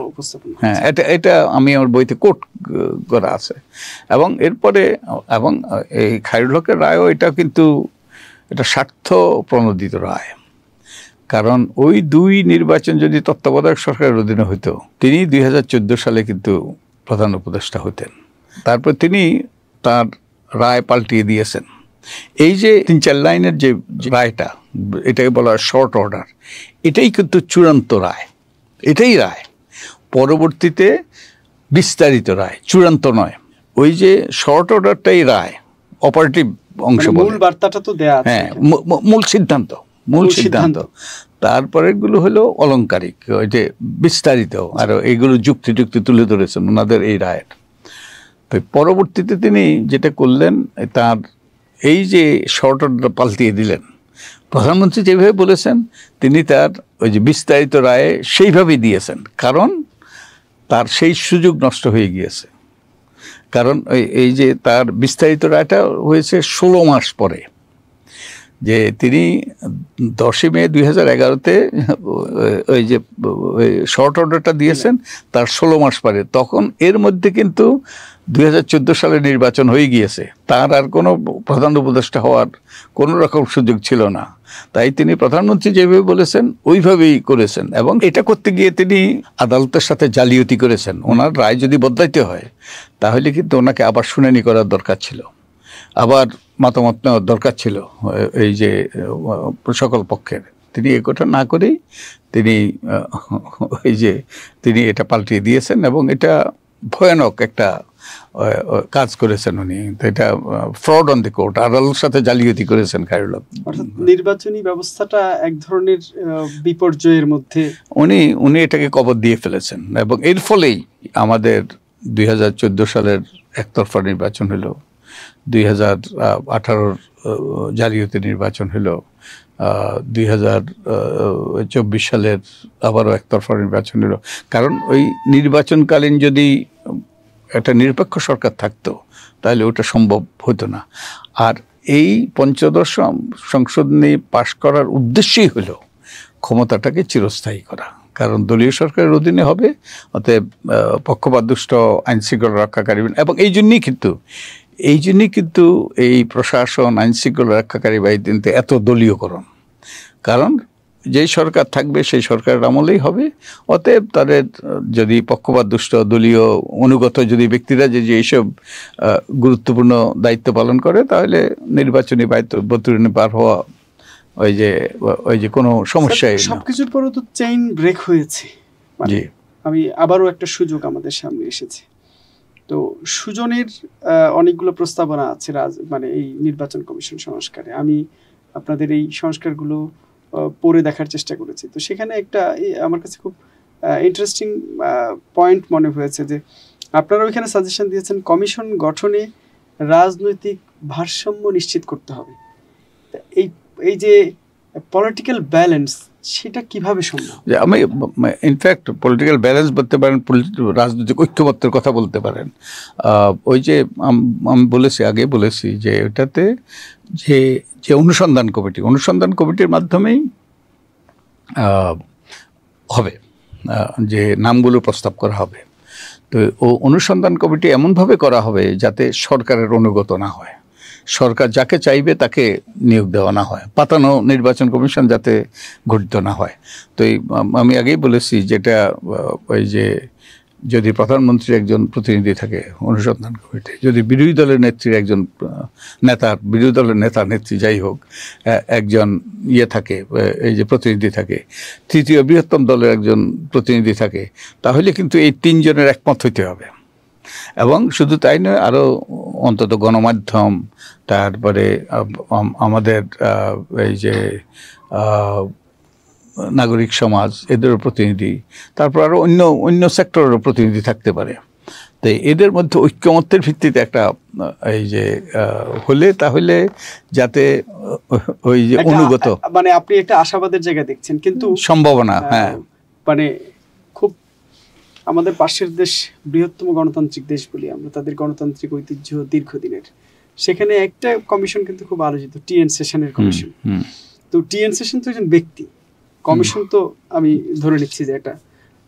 হ্যাঁ এটা এটা আমি আমার বইতে কোট করা আছে এবং এরপরে এবং এই খায়রুল হকের রায়ও এটা কিন্তু এটা স্বার্থ প্রণোদিত রায় কারণ ওই দুই নির্বাচন যদি তত্ত্বাবধায়ক সরকারের অধীনে হতো তিনি দুই সালে কিন্তু প্রধান উপদেষ্টা হইতেন তারপর তিনি তার রায় পাল্টিয়ে দিয়েছেন এই যে তিন চার লাইনের যে রায়টা এটাই বলা হয় শর্ট অর্ডার এটাই কিন্তু চূড়ান্ত রায় এটাই রায় পরবর্তীতে বিস্তারিত রায় চূড়ান্ত নয় ওই যে শর্ট অর্ডারটাই রায় অপারেটিভ অংশ মানে মূল বার্তাটা তো দেয়া হ্যাঁ মূল সিদ্ধান্ত মূল সিদ্ধান্ত তারপরেরগুলো হলো অলংকারিক ওই যে বিস্তারিত আর এইগুলো যুক্তি যুক্তি তুলে ধরেছেন ওনাদের এই রায়ের তো পরবর্তীতে তিনি যেটা করলেন তার এই যে শর্ট অর্ডার পাল্টিয়ে দিলেন প্রধানমন্ত্রী যেভাবে বলেছেন তিনি তার ওই যে বিস্তারিত রায়ে সেইভাবেই দিয়েছেন কারণ তার সেই সুযোগ নষ্ট হয়ে গিয়েছে কারণ ওই এই যে তার বিস্তারিত রায়টা হয়েছে ষোলো মাস পরে যে তিনি দশই মে দুই হাজার এগারোতে ওই যে শর্ট অর্ডারটা দিয়েছেন তার ষোলো মাস পরে তখন এর মধ্যে কিন্তু দুই সালে নির্বাচন হয়ে গিয়েছে তার আর কোনো প্রধান উপদেষ্টা হওয়ার কোনো রকম সুযোগ ছিল না তাই তিনি প্রধানমন্ত্রী যেভাবে বলেছেন ওইভাবেই করেছেন এবং এটা করতে গিয়ে তিনি আদালতের সাথে জালিয়াতি করেছেন ওনার রায় যদি বদলাইতে হয় তাহলে কিন্তু ওনাকে আবার শুনানি করার দরকার ছিল আবার মতামত নেওয়ার দরকার ছিল এই যে সকল পক্ষের তিনি এ কথা না করেই তিনি ওই যে তিনি এটা পাল্টিয়ে দিয়েছেন এবং এটা ভয়ানক একটা কাজ করেছেন উনি তো এটা ফ্রড অন দি কোর্ট আদালতের সাথে জালিয়াতি করেছেন খায়রুল অর্থাৎ নির্বাচনী ব্যবস্থাটা এক ধরনের বিপর্যয়ের মধ্যে উনি উনি এটাকে কবর দিয়ে ফেলেছেন এবং এর ফলেই আমাদের দুই সালের একতরফা নির্বাচন হলো দুই হাজার আঠারোর জালিয়াতি নির্বাচন হলো দুই হাজার চব্বিশ সালের আবারও একতরফা নির্বাচন হলো কারণ ওই নির্বাচনকালীন যদি একটা নিরপেক্ষ সরকার থাকতো তাহলে ওটা সম্ভব হতো না আর এই পঞ্চদশ সংসদ নিয়ে পাশ করার উদ্দেশ্যই হলো ক্ষমতাটাকে চিরস্থায়ী করা কারণ দলীয় সরকারের অধীনে হবে অতএব পক্ষপাতদুষ্ট আইনশৃঙ্খলা রক্ষাকারী এবং এই জন্যই কিন্তু এই জন্যই কিন্তু এই প্রশাসন আইনশৃঙ্খলা রক্ষাকারী কিন্তু এত দলীয়করণ কারণ যেই সরকার থাকবে সেই সরকারের আমলেই হবে অতএব তাদের যদি পক্ষপাত দুষ্ট দলীয় অনুগত যদি ব্যক্তিরা যে এইসব গুরুত্বপূর্ণ দায়িত্ব পালন করে তাহলে নির্বাচনী বায়িত্ব বাধ্যতরণে পার হওয়া ওই যে ওই যে কোনো সমস্যাই সবকিছুর পরও তো চেইন ব্রেক হয়েছে মানে জি আমি আবারও একটা সুযোগ আমাদের সামনে এসেছে তো সুজনের অনেকগুলো প্রস্তাবনা আছে রাজ মানে এই নির্বাচন কমিশন সংস্কারে আমি আপনাদের এই সংস্কারগুলো পড়ে দেখার চেষ্টা করেছি তো সেখানে একটা আমার কাছে খুব ইন্টারেস্টিং পয়েন্ট মনে হয়েছে যে আপনারা ওইখানে সাজেশন দিয়েছেন কমিশন গঠনে রাজনৈতিক ভারসাম্য নিশ্চিত করতে হবে এই এই যে পলিটিক্যাল ব্যালেন্স সেটা কিভাবে সম্ভব আমি ইনফ্যাক্ট পলিটিক্যাল ব্যালেন্স বলতে পারেন রাজনৈতিক ঐক্যবদ্ধের কথা বলতে পারেন ওই যে আমি বলেছি আগে বলেছি যে এটাতে যে যে অনুসন্ধান কমিটি অনুসন্ধান কমিটির মাধ্যমেই হবে যে নামগুলো প্রস্তাব করা হবে তো ও অনুসন্ধান কমিটি এমনভাবে করা হবে যাতে সরকারের অনুগত না হয় সরকার যাকে চাইবে তাকে নিয়োগ দেওয়া না হয় পাতানো নির্বাচন কমিশন যাতে গঠিত না হয় তো এই আমি আগেই বলেছি যেটা ওই যে যদি প্রধানমন্ত্রীর একজন প্রতিনিধি থাকে অনুসন্ধান কমিটি যদি বিরোধী দলের নেত্রীর একজন নেতা বিরোধী দলের নেতা নেত্রী যাই হোক একজন ইয়ে থাকে এই যে প্রতিনিধি থাকে তৃতীয় বৃহত্তম দলের একজন প্রতিনিধি থাকে তাহলে কিন্তু এই তিনজনের একমত হইতে হবে এবং শুধু তাই নয় আরও অন্তত গণমাধ্যম তারপরে আমাদের এই যে নাগরিক সমাজ এদেরও প্রতিনিধি তারপর আরও অন্য অন্য সেক্টরেরও প্রতিনিধি থাকতে পারে তো এদের মধ্যে ঐক্যমত্যের ভিত্তিতে একটা এই যে হলে তাহলে যাতে ওই যে অনুগত মানে আপনি একটা আশাবাদের জায়গায় দেখছেন কিন্তু সম্ভাবনা হ্যাঁ মানে আমাদের পাশের দেশ বৃহত্তম গণতান্ত্রিক দেশ বলি আমরা তাদের গণতান্ত্রিক ঐতিহ্য দীর্ঘদিনের সেখানে একটা কমিশন কিন্তু খুব আলোচিত টিএন সেশনের কমিশন তো টিএন সেশন তো একজন ব্যক্তি কমিশন তো আমি ধরে নিচ্ছি যে একটা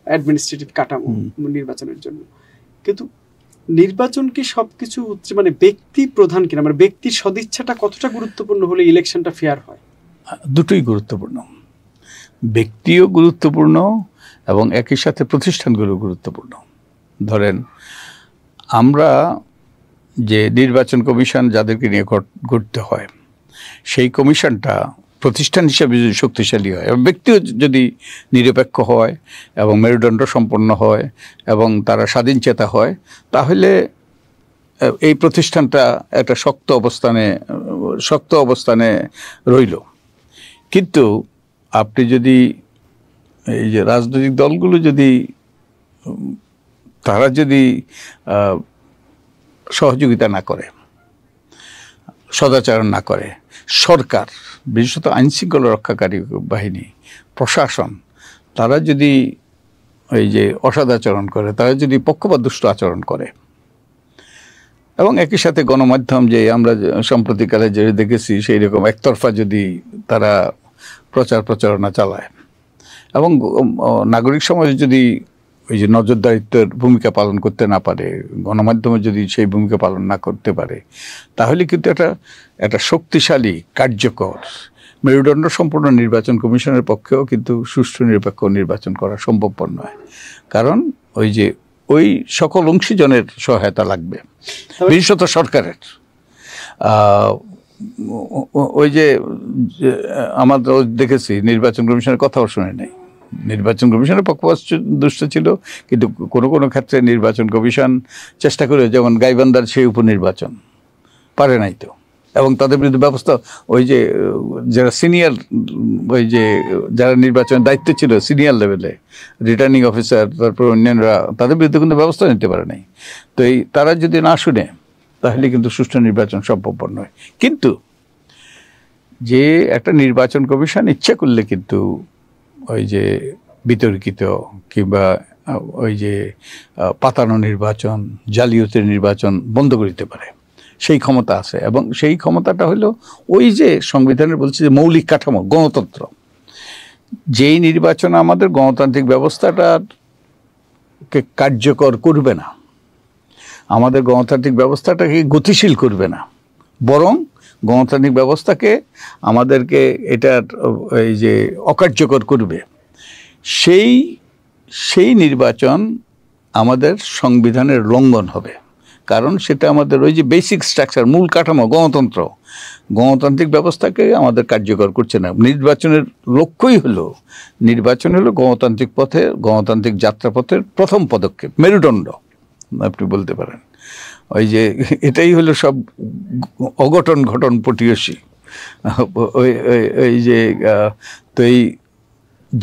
অ্যাডমিনিস্ট্রেটিভ কাঠামো নির্বাচনের জন্য কিন্তু নির্বাচন কি সবকিছু মানে ব্যক্তি প্রধান কিনা মানে ব্যক্তির সদিচ্ছাটা কতটা গুরুত্বপূর্ণ হলে ইলেকশনটা ফেয়ার হয় দুটোই গুরুত্বপূর্ণ ব্যক্তিও গুরুত্বপূর্ণ এবং একই সাথে প্রতিষ্ঠানগুলো গুরুত্বপূর্ণ ধরেন আমরা যে নির্বাচন কমিশন যাদেরকে নিয়ে গড়তে হয় সেই কমিশনটা প্রতিষ্ঠান হিসাবে যদি শক্তিশালী হয় এবং ব্যক্তিও যদি নিরপেক্ষ হয় এবং মেরুদণ্ড সম্পন্ন হয় এবং তারা স্বাধীন চেতা হয় তাহলে এই প্রতিষ্ঠানটা একটা শক্ত অবস্থানে শক্ত অবস্থানে রইল কিন্তু আপনি যদি এই যে রাজনৈতিক দলগুলো যদি তারা যদি সহযোগিতা না করে সদাচরণ না করে সরকার বিশেষত আইনশৃঙ্খলা রক্ষাকারী বাহিনী প্রশাসন তারা যদি এই যে অসদাচরণ করে তারা যদি পক্ষপাত দুষ্ট আচরণ করে এবং একই সাথে গণমাধ্যম যে আমরা সাম্প্রতিককালে যে দেখেছি সেই রকম একতরফা যদি তারা প্রচার প্রচারণা চালায় এবং নাগরিক সমাজ যদি ওই যে নজরদারিত্বের ভূমিকা পালন করতে না পারে গণমাধ্যমে যদি সেই ভূমিকা পালন না করতে পারে তাহলে কিন্তু একটা একটা শক্তিশালী কার্যকর মেরুদণ্ড সম্পূর্ণ নির্বাচন কমিশনের পক্ষেও কিন্তু সুষ্ঠু নিরপেক্ষ নির্বাচন করা সম্ভবপর নয় কারণ ওই যে ওই সকল অংশীজনের সহায়তা লাগবে বিশেষত সরকারের ওই যে আমার দেখেছি নির্বাচন কমিশনের কথাও শুনে নাই নির্বাচন কমিশনের পক্ষপাত দুষ্ট ছিল কিন্তু কোনো কোনো ক্ষেত্রে নির্বাচন কমিশন চেষ্টা করে যেমন গাইবান্দার সেই উপনির্বাচন পারে নাই তো এবং তাদের বিরুদ্ধে ব্যবস্থা ওই যে যারা সিনিয়র ওই যে যারা নির্বাচনের দায়িত্ব ছিল সিনিয়র লেভেলে রিটার্নিং অফিসার তারপর অন্যান্যরা তাদের বিরুদ্ধে কিন্তু ব্যবস্থা নিতে পারে নাই তো এই তারা যদি না শুনে তাহলে কিন্তু সুষ্ঠু নির্বাচন সম্ভব নয় কিন্তু যে একটা নির্বাচন কমিশন ইচ্ছে করলে কিন্তু ওই যে বিতর্কিত কিংবা ওই যে পাতানো নির্বাচন জালিয়াতির নির্বাচন বন্ধ করিতে পারে সেই ক্ষমতা আছে এবং সেই ক্ষমতাটা হলো ওই যে সংবিধানের বলছে যে মৌলিক কাঠামো গণতন্ত্র যেই নির্বাচন আমাদের গণতান্ত্রিক ব্যবস্থাটাকে কার্যকর করবে না আমাদের গণতান্ত্রিক ব্যবস্থাটাকে গতিশীল করবে না বরং গণতান্ত্রিক ব্যবস্থাকে আমাদেরকে এটার এই যে অকার্যকর করবে সেই সেই নির্বাচন আমাদের সংবিধানের লঙ্ঘন হবে কারণ সেটা আমাদের ওই যে বেসিক স্ট্রাকচার মূল কাঠামো গণতন্ত্র গণতান্ত্রিক ব্যবস্থাকে আমাদের কার্যকর করছে না নির্বাচনের লক্ষ্যই হলো নির্বাচন হলো গণতান্ত্রিক পথে গণতান্ত্রিক যাত্রাপথের প্রথম পদক্ষেপ মেরুদণ্ড আপনি বলতে পারেন ওই যে এটাই হলো সব অঘটন ঘটন প্রতিবেশী ওই ওই যে তো এই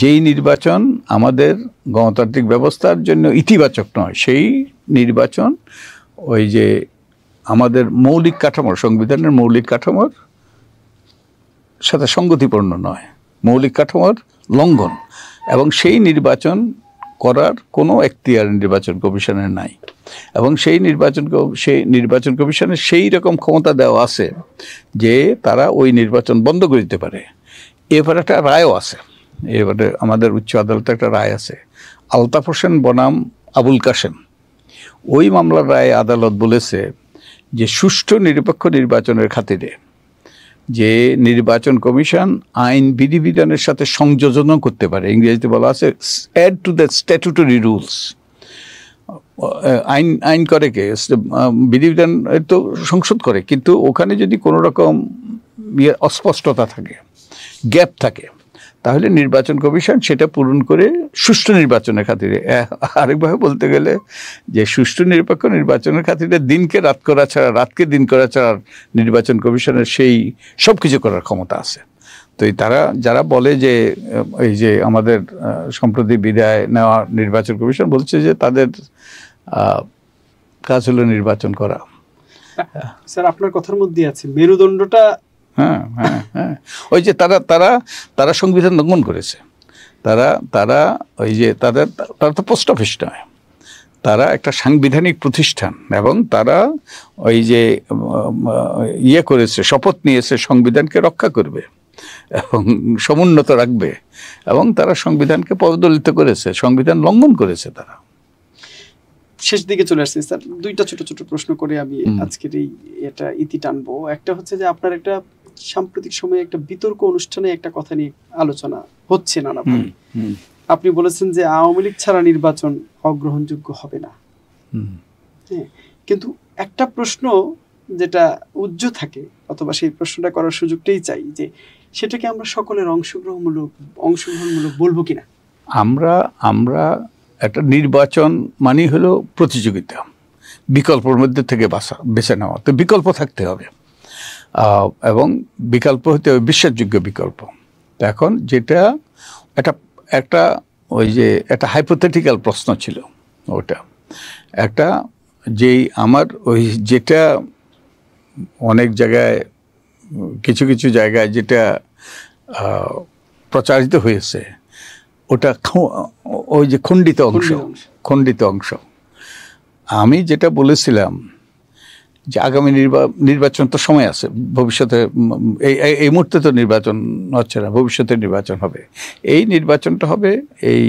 যেই নির্বাচন আমাদের গণতান্ত্রিক ব্যবস্থার জন্য ইতিবাচক নয় সেই নির্বাচন ওই যে আমাদের মৌলিক কাঠামোর সংবিধানের মৌলিক কাঠামোর সাথে সঙ্গতিপূর্ণ নয় মৌলিক কাঠামোর লঙ্ঘন এবং সেই নির্বাচন করার কোনো এখতিয়ার নির্বাচন কমিশনের নাই এবং সেই নির্বাচন সেই নির্বাচন কমিশনের সেই রকম ক্ষমতা দেওয়া আছে যে তারা ওই নির্বাচন বন্ধ করে দিতে পারে এবার একটা রায়ও আছে এবারে আমাদের উচ্চ আদালতে একটা রায় আছে আলতাফ হোসেন বনাম আবুল কাসেম ওই মামলার রায়ে আদালত বলেছে যে সুষ্ঠু নিরপেক্ষ নির্বাচনের খাতিরে যে নির্বাচন কমিশন আইন বিধিবিধানের সাথে সংযোজন করতে পারে ইংরেজিতে বলা আছে add to the statutory rules আইন আইন করে কে বিধিবিধান তো সংসদ করে কিন্তু ওখানে যদি কোনো রকম ইয়ে অস্পষ্টতা থাকে গ্যাপ থাকে তাহলে নির্বাচন কমিশন সেটা পূরণ করে সুষ্ঠু নির্বাচনের খাতিরে আরেকভাবে বলতে গেলে যে সুষ্ঠু নিরপেক্ষ নির্বাচনের খাতিরে দিনকে রাত করা ছাড়া রাতকে দিন করা ছাড়া নির্বাচন কমিশনের সেই সব কিছু করার ক্ষমতা আছে তো তারা যারা বলে যে এই যে আমাদের সম্প্রতি বিদায় নেওয়া নির্বাচন কমিশন বলছে যে তাদের কাজ হলো নির্বাচন করা স্যার আপনার কথার মধ্যে আছে মেরুদণ্ডটা হ্যাঁ হ্যাঁ হ্যাঁ ওই যে তারা তারা তারা সংবিধান লঙ্ঘন করেছে তারা তারা ওই যে তাদের তারা তো পোস্ট অফিস নয় তারা একটা সাংবিধানিক প্রতিষ্ঠান এবং তারা ওই যে ইয়ে করেছে শপথ নিয়েছে সংবিধানকে রক্ষা করবে এবং সমুন্নত রাখবে এবং তারা সংবিধানকে পদদলিত করেছে সংবিধান লঙ্ঘন করেছে তারা শেষ দিকে চলে আসছি স্যার দুইটা ছোট ছোট প্রশ্ন করে আমি আজকের এই এটা ইতি টানবো একটা হচ্ছে যে আপনার একটা সাম্প্রতিক সময়ে একটা বিতর্ক অনুষ্ঠানে একটা কথা নিয়ে আলোচনা হচ্ছে নানা আপনি বলেছেন যে আওয়ামী লীগ ছাড়া নির্বাচন অগ্রহণযোগ্য হবে না হ্যাঁ, কিন্তু একটা প্রশ্ন যেটা উজ্জ থাকে অথবা সেই প্রশ্নটা করার সুযোগটাই চাই যে সেটাকে আমরা সকলের অংশগ্রহণমূলক অংশগ্রহণমূলক বলবো কিনা আমরা আমরা একটা নির্বাচন মানেই হলো প্রতিযোগিতা বিকল্পর মধ্যে থেকে বাসা বেছে নেওয়া তো বিকল্প থাকতে হবে এবং বিকল্প হতে হবে বিশ্বাসযোগ্য বিকল্প এখন যেটা একটা একটা ওই যে একটা হাইপোথেটিক্যাল প্রশ্ন ছিল ওটা একটা যেই আমার ওই যেটা অনেক জায়গায় কিছু কিছু জায়গায় যেটা প্রচারিত হয়েছে ওটা ওই যে খণ্ডিত অংশ খণ্ডিত অংশ আমি যেটা বলেছিলাম যে আগামী নির্বাচন তো সময় আছে ভবিষ্যতে এই এই মুহূর্তে তো নির্বাচন হচ্ছে না ভবিষ্যতে নির্বাচন হবে এই নির্বাচনটা হবে এই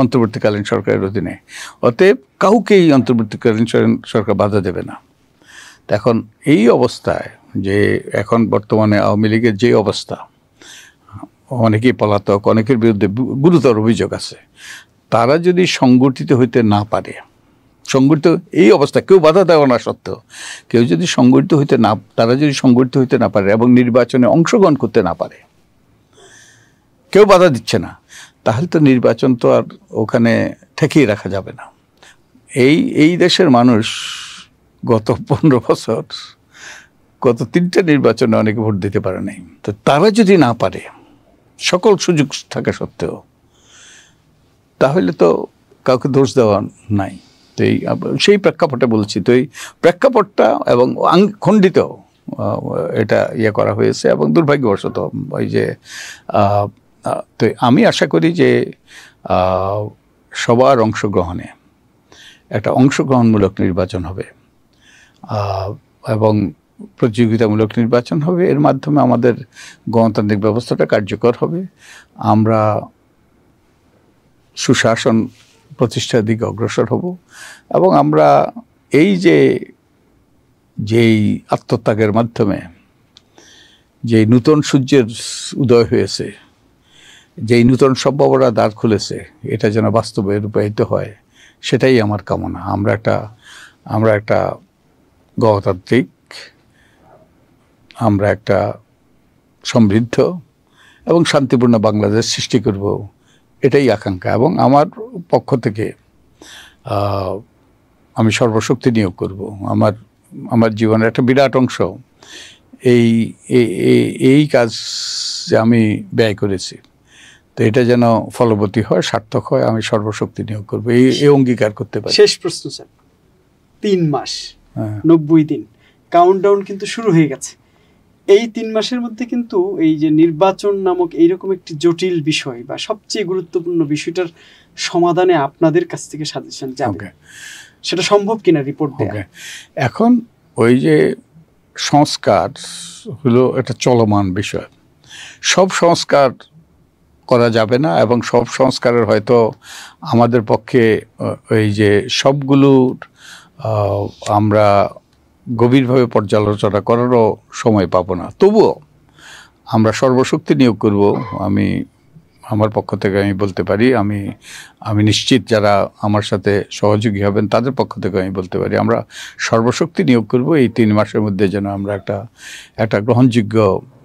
অন্তর্বর্তীকালীন সরকারের অধীনে অতএব কাউকেই অন্তর্বর্তীকালীন সরকার বাধা দেবে না এখন এই অবস্থায় যে এখন বর্তমানে আওয়ামী লীগের যে অবস্থা অনেকেই পলাতক অনেকের বিরুদ্ধে গুরুতর অভিযোগ আছে তারা যদি সংগঠিত হইতে না পারে সংগঠিত এই অবস্থা কেউ বাধা দেওয়া না সত্ত্বেও কেউ যদি সংগঠিত হইতে না তারা যদি সংগঠিত হইতে না পারে এবং নির্বাচনে অংশগ্রহণ করতে না পারে কেউ বাধা দিচ্ছে না তাহলে তো নির্বাচন তো আর ওখানে ঠেকিয়ে রাখা যাবে না এই এই দেশের মানুষ গত পনেরো বছর গত তিনটা নির্বাচনে অনেকে ভোট দিতে পারে নাই তো তারা যদি না পারে সকল সুযোগ থাকা সত্ত্বেও তাহলে তো কাউকে দোষ দেওয়া নাই তো এই সেই প্রেক্ষাপটে বলছি তো এই প্রেক্ষাপটটা এবং খণ্ডিত এটা ইয়ে করা হয়েছে এবং দুর্ভাগ্যবশত ওই যে তো আমি আশা করি যে সবার অংশগ্রহণে একটা অংশগ্রহণমূলক নির্বাচন হবে এবং প্রতিযোগিতামূলক নির্বাচন হবে এর মাধ্যমে আমাদের গণতান্ত্রিক ব্যবস্থাটা কার্যকর হবে আমরা সুশাসন প্রতিষ্ঠার দিকে অগ্রসর হব এবং আমরা এই যে যেই আত্মত্যাগের মাধ্যমে যেই নূতন সূর্যের উদয় হয়েছে যেই নূতন সম্ভাবনা দ্বার খুলেছে এটা যেন বাস্তবে রূপায়িত হয় সেটাই আমার কামনা আমরা একটা আমরা একটা গণতান্ত্রিক আমরা একটা সমৃদ্ধ এবং শান্তিপূর্ণ বাংলাদেশ সৃষ্টি করব এটাই আকাঙ্ক্ষা এবং আমার পক্ষ থেকে আমি সর্বশক্তি নিয়োগ করব আমার আমার জীবনের একটা বিরাট অংশ এই এই কাজ যে আমি ব্যয় করেছি তো এটা যেন ফলবতী হয় সার্থক হয় আমি সর্বশক্তি নিয়োগ করবো এই এই অঙ্গীকার করতে পারি শেষ প্রশ্ন স্যার তিন মাস হ্যাঁ। নব্বই দিন কাউন্টডাউন কিন্তু শুরু হয়ে গেছে এই তিন মাসের মধ্যে কিন্তু এই যে নির্বাচন নামক এইরকম একটি জটিল বিষয় বা সবচেয়ে গুরুত্বপূর্ণ বিষয়টার সমাধানে আপনাদের কাছ থেকে সাজেশন যাবে সেটা সম্ভব কিনা রিপোর্ট এখন ওই যে সংস্কার হলো একটা চলমান বিষয় সব সংস্কার করা যাবে না এবং সব সংস্কারের হয়তো আমাদের পক্ষে ওই যে সবগুলোর আমরা গভীরভাবে পর্যালোচনা করারও সময় পাবো না তবুও আমরা সর্বশক্তি নিয়োগ করব আমি আমার পক্ষ থেকে আমি বলতে পারি আমি আমি নিশ্চিত যারা আমার সাথে সহযোগী হবেন তাদের পক্ষ থেকে আমি বলতে পারি আমরা সর্বশক্তি নিয়োগ করব এই তিন মাসের মধ্যে যেন আমরা একটা একটা গ্রহণযোগ্য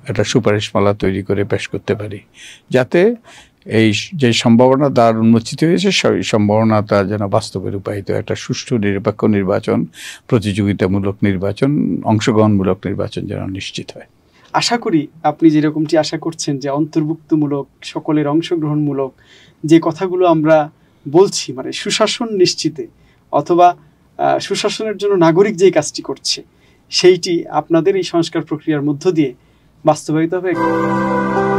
একটা সুপারিশমালা তৈরি করে পেশ করতে পারি যাতে এই যে সম্ভাবনা তার উন্মোচিত হয়েছে সেই সম্ভাবনা তা যেন বাস্তবে রূপায়িত একটা সুষ্ঠু নিরপেক্ষ নির্বাচন প্রতিযোগিতামূলক নির্বাচন অংশগ্রহণমূলক নির্বাচন যেন নিশ্চিত হয় আশা করি আপনি যেরকমটি আশা করছেন যে অন্তর্ভুক্তমূলক সকলের অংশগ্রহণমূলক যে কথাগুলো আমরা বলছি মানে সুশাসন নিশ্চিতে অথবা সুশাসনের জন্য নাগরিক যেই কাজটি করছে সেইটি আপনাদের এই সংস্কার প্রক্রিয়ার মধ্য দিয়ে বাস্তবায়িত হবে